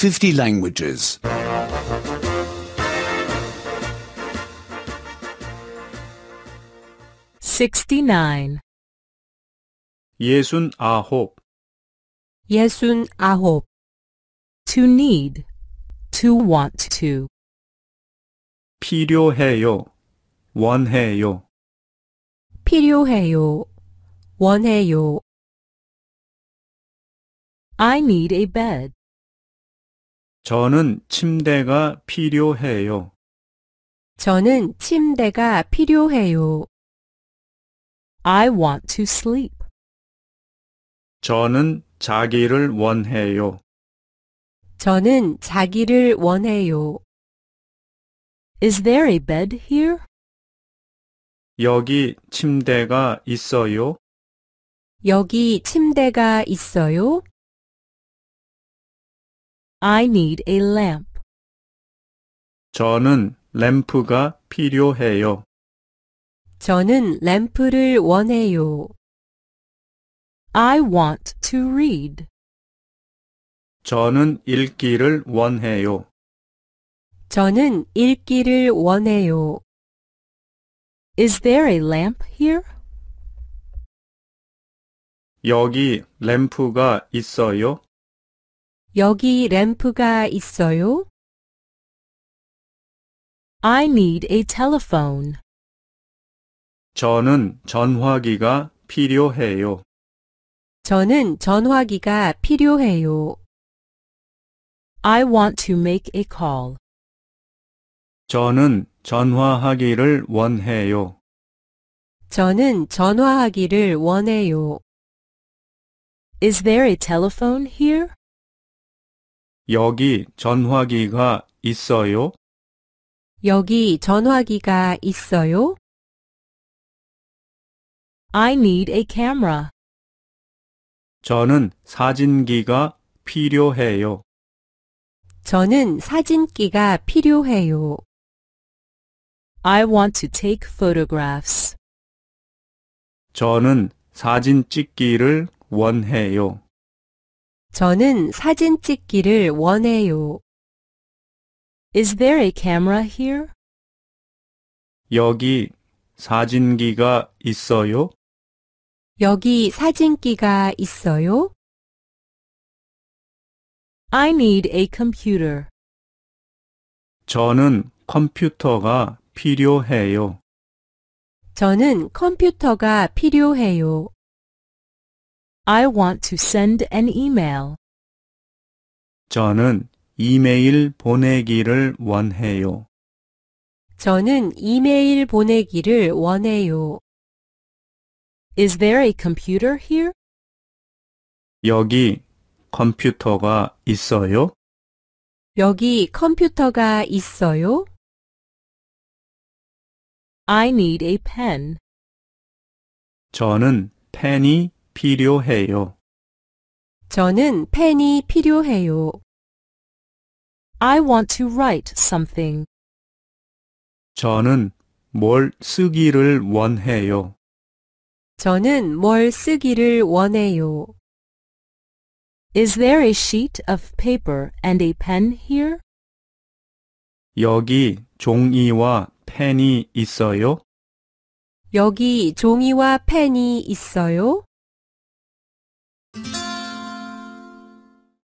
50 languages. Sixty-nine. 예순 아홉. 예순 아홉. To need. To want to. 필요해요. 원해요. 필요해요. 원해요. I need a bed. 저는 침대가 필요해요. 저는 침대가 필요해요. I want to sleep. 저는 자기를 원해요. 저는 자기를 원해요. Is there a bed here? 여기 침대가 있어요? 여기 침대가 있어요? I need a lamp. 저는 램프가 필요해요. 저는 램프를 원해요. I want to read. 저는 읽기를 원해요. 저는 읽기를 원해요. Is there a lamp here? 여기 램프가 있어요? 여기 램프가 있어요? I need a telephone. 저는 전화기가 필요해요. 저는 전화기가 필요해요. I want to make a call. 저는 전화하기를 원해요. 저는 전화하기를 원해요. Is there a telephone here? 여기 전화기가 있어요? 여기 전화기가 있어요? I need a camera. 저는 사진기가 필요해요. 저는 사진기가 필요해요. I want to take photographs. 저는 사진 찍기를 원해요. 저는 사진 찍기를 원해요. Is there a camera here? 여기 사진기가 있어요? 여기 사진기가 있어요? I need a computer. 저는 컴퓨터가 필요해요. 저는 컴퓨터가 필요해요. I want to send an email. 저는 이메일 보내기를 원해요. 저는 이메일 보내기를 원해요. Is there a computer here? 여기 컴퓨터가 있어요? 여기 컴퓨터가 있어요? I need a pen. 저는 펜이 필요해요. 저는 펜이 필요해요. I want to write something. 저는 뭘 쓰기를 원해요. 저는 뭘 쓰기를 원해요. Is there a sheet of paper and a pen here? 여기 종이와 펜이 있어요? 여기 종이와 펜이 있어요?